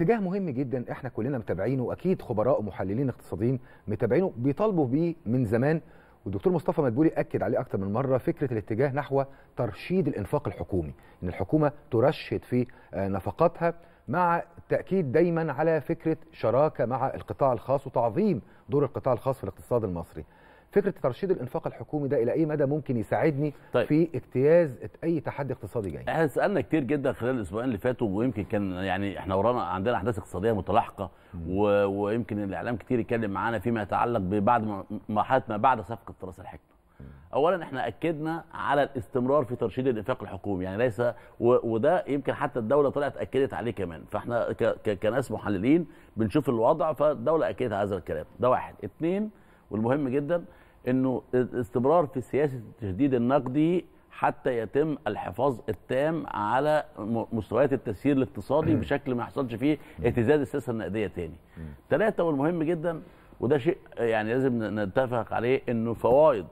اتجاه مهم جدا احنا كلنا متابعينه واكيد خبراء ومحللين اقتصاديين متابعينه بيطالبوا بيه من زمان والدكتور مصطفى مدبولي اكد عليه اكتر من مره فكره الاتجاه نحو ترشيد الانفاق الحكومي ان الحكومه ترشد في آه، نفقاتها مع التاكيد دايما على فكره شراكه مع القطاع الخاص وتعظيم دور القطاع الخاص في الاقتصاد المصري فكره ترشيد الانفاق الحكومي ده الى اي مدى ممكن يساعدني طيب. في اجتياز اي تحدي اقتصادي جاي احنا سالنا كتير جدا خلال الاسبوعين اللي فاتوا ويمكن كان يعني احنا ورانا عندنا احداث اقتصاديه متلاحقه و... ويمكن الاعلام كتير يتكلم معانا فيما يتعلق ببعد مرحله ما بعد صفقه راس الحكمه اولا احنا اكدنا على الاستمرار في ترشيد الانفاق الحكومي يعني ليس و... وده يمكن حتى الدوله طلعت اكدت عليه كمان فاحنا ك... ك... كناس محللين بنشوف الوضع فالدوله اكدت على هذا الكلام ده واحد اثنين والمهم جدا انه استمرار في سياسه التشديد النقدي حتى يتم الحفاظ التام على مستويات التسيير الاقتصادي بشكل ما يحصلش فيه اهتزاز السياسه النقديه تاني. ثلاثه والمهم جدا وده شيء يعني لازم نتفق عليه انه فوائد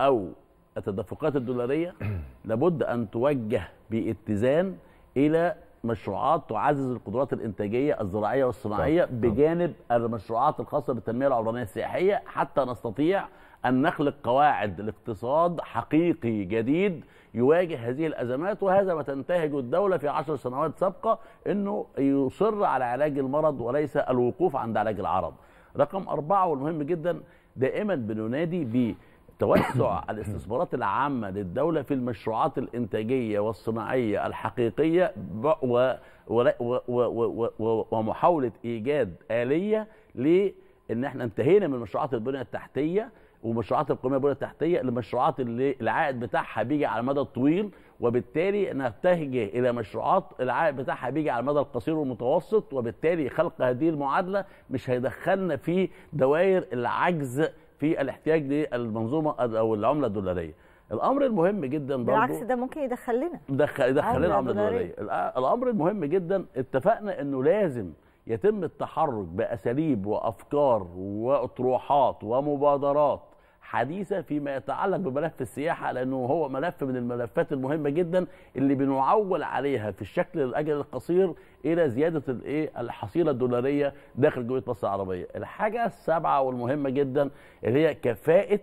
او التدفقات الدولاريه لابد ان توجه باتزان الى مشروعات تعزز القدرات الانتاجيه الزراعيه والصناعيه طبعا. بجانب المشروعات الخاصه بالتنميه العمرانيه السياحيه حتى نستطيع ان نخلق قواعد لاقتصاد حقيقي جديد يواجه هذه الازمات وهذا ما تنتهج الدوله في عشر سنوات سابقه انه يصر على علاج المرض وليس الوقوف عند علاج العرض. رقم اربعه والمهم جدا دائما بننادي ب توسع الاستثمارات العامة للدولة في المشروعات الإنتاجية والصناعية الحقيقية و و ومحاولة إيجاد آلية لأن احنا انتهينا من مشروعات البنية التحتية ومشروعات القوميه البنيه التحتيه المشروعات اللي العائد بتاعها بيجي على المدى الطويل وبالتالي نتجه الى مشروعات العائد بتاعها بيجي على المدى القصير والمتوسط وبالتالي خلق هذه المعادله مش هيدخلنا في دوائر العجز في الاحتياج للمنظومه او العمله الدولاريه الامر المهم جدا برضه بالعكس ده ممكن يدخل لنا يدخل يدخل لنا عمله دولاريه الامر المهم جدا اتفقنا انه لازم يتم التحرك باساليب وافكار واطروحات ومبادرات حديثه فيما يتعلق بملف السياحه لانه هو ملف من الملفات المهمه جدا اللي بنعول عليها في الشكل الاجل القصير الى زياده الايه الحصيله الدولاريه داخل جمهوريه مصر العربيه. الحاجه السابعه والمهمه جدا اللي هي كفاءه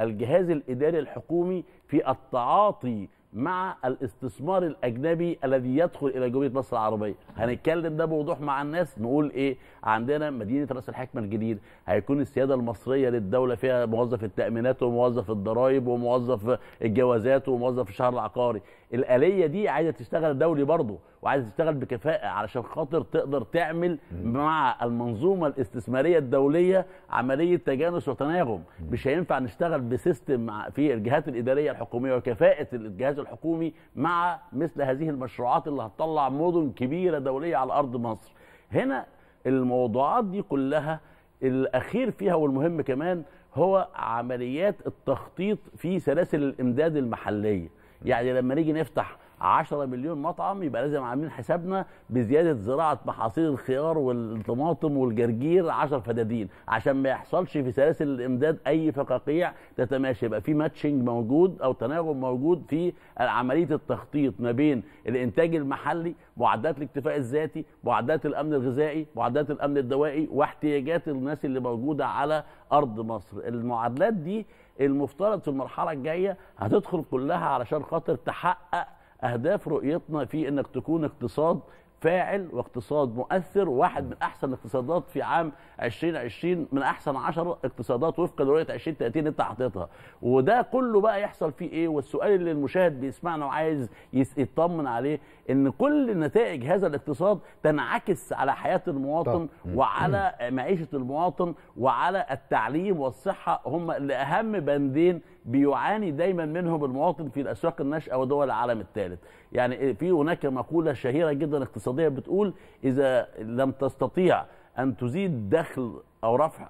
الجهاز الاداري الحكومي في التعاطي مع الاستثمار الاجنبي الذي يدخل الى جمهوريه مصر العربيه هنتكلم ده بوضوح مع الناس نقول ايه عندنا مدينه راس الحكمه الجديد هيكون السياده المصريه للدوله فيها موظف التامينات وموظف الضرائب وموظف الجوازات وموظف الشهر العقاري الاليه دي عايزه تشتغل دولي برضه وعايز تشتغل بكفاءه علشان خاطر تقدر تعمل مع المنظومه الاستثماريه الدوليه عمليه تجانس وتناغم مش هينفع نشتغل بسيستم في الجهات الاداريه الحكوميه وكفاءه الجهاز الحكومي مع مثل هذه المشروعات اللي هتطلع مدن كبيره دوليه على ارض مصر هنا الموضوعات دي كلها الاخير فيها والمهم كمان هو عمليات التخطيط في سلاسل الامداد المحليه يعني لما نيجي نفتح 10 مليون مطعم يبقى لازم عاملين حسابنا بزياده زراعه محاصيل الخيار والطماطم والجرجير 10 فدادين عشان ما يحصلش في سلاسل الامداد اي فقاقيع تتماشى يبقى في ماتشنج موجود او تناغم موجود في عمليه التخطيط ما بين الانتاج المحلي معدات الاكتفاء الذاتي معدات الامن الغذائي معدات الامن الدوائي واحتياجات الناس اللي موجوده على ارض مصر المعادلات دي المفترض في المرحله الجايه هتدخل كلها علشان خاطر تحقق اهداف رؤيتنا في انك تكون اقتصاد فاعل واقتصاد مؤثر واحد من احسن الاقتصادات في عام 2020 من احسن 10 اقتصادات وفقا لرؤيه 2030 انت حاططها وده كله بقى يحصل فيه ايه والسؤال اللي المشاهد بيسمعنا وعايز يطمن عليه ان كل نتائج هذا الاقتصاد تنعكس على حياه المواطن طب. وعلى معيشه المواطن وعلى التعليم والصحه هم اللي اهم بندين بيعاني دايما منهم المواطن في الاسواق الناشئه ودول العالم الثالث يعني في هناك مقوله شهيره جدا اقتصاديه بتقول اذا لم تستطيع ان تزيد دخل او رفع آه،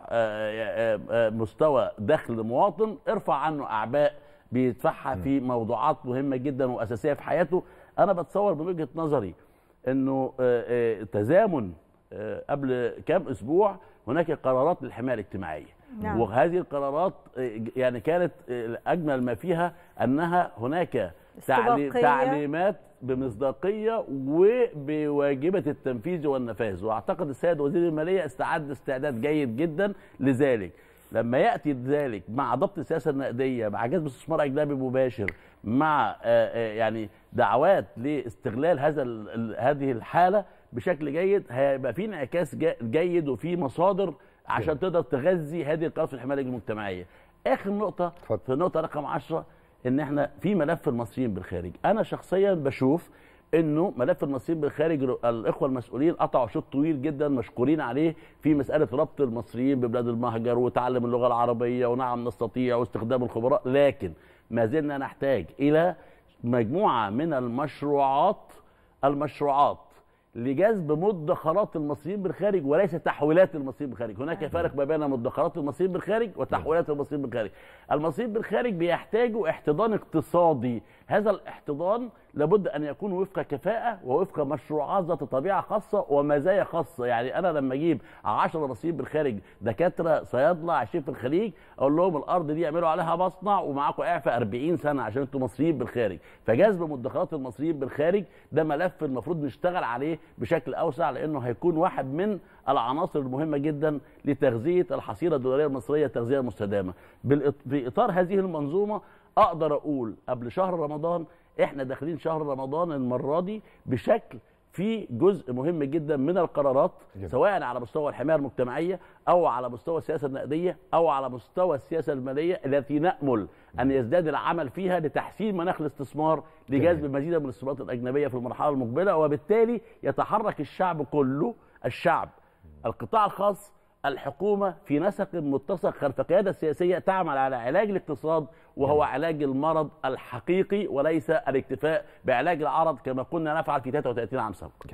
آه، آه، مستوى دخل مواطن ارفع عنه اعباء بيدفعها في موضوعات مهمه جدا واساسيه في حياته انا بتصور من وجهه نظري انه تزامن قبل كام اسبوع هناك قرارات للحمايه الاجتماعيه نعم. وهذه القرارات آه، يعني كانت آه، اجمل ما فيها انها هناك تعليمات بمصداقيه وبواجبه التنفيذ والنفاذ واعتقد السيد وزير الماليه استعد استعداد جيد جدا لذلك لما ياتي ذلك مع ضبط السياسه النقديه مع جذب استثمار اجنبي مباشر مع آه، يعني دعوات لاستغلال هذا هذه الحاله بشكل جيد هيبقى في انعكاس جيد وفي مصادر عشان تقدر تغذي هذه القرارات في الحمايه المجتمعيه اخر نقطه فضل. في النقطه رقم 10 ان احنا في ملف المصريين بالخارج انا شخصيا بشوف انه ملف المصريين بالخارج الاخوه المسؤولين قطعوا شوط طويل جدا مشكورين عليه في مساله ربط المصريين ببلاد المهجر وتعلم اللغه العربيه ونعم نستطيع واستخدام الخبراء لكن ما زلنا نحتاج الى مجموعه من المشروعات المشروعات لجذب مدخرات المصريين بالخارج وليس تحويلات المصريين بالخارج هناك أيوة. فرق ما بين مدخرات المصريين بالخارج وتحويلات أيوة. المصريين بالخارج المصريين بالخارج بيحتاجوا احتضان اقتصادي هذا الاحتضان لابد ان يكون وفق كفاءه ووفق مشروعات ذات طبيعه خاصه ومزايا خاصه يعني انا لما اجيب 10 مصريين بالخارج دكاتره صيادله عايشين في الخليج اقول لهم الارض دي اعملوا عليها مصنع ومعاكم اعفاء 40 سنه عشان انتوا مصريين بالخارج فجذب مدخرات المصريين بالخارج ده ملف المفروض نشتغل عليه بشكل اوسع لانه هيكون واحد من العناصر المهمه جدا لتغذيه الحصيله الدولاريه المصريه التغذيه المستدامه في اطار هذه المنظومه اقدر اقول قبل شهر رمضان احنا داخلين شهر رمضان المره دي بشكل في جزء مهم جدا من القرارات جميل. سواء على مستوى الحمايه المجتمعيه او على مستوى السياسه النقديه او على مستوى السياسه الماليه التي نامل ان يزداد العمل فيها لتحسين مناخ الاستثمار لجذب مزيد من الاستثمارات الاجنبيه في المرحله المقبله وبالتالي يتحرك الشعب كله الشعب القطاع الخاص الحكومة في نسق متسق خلف قيادة سياسية تعمل على علاج الاقتصاد وهو نعم. علاج المرض الحقيقي وليس الاكتفاء بعلاج العرض كما كنا نفعل في 33 عام سابقا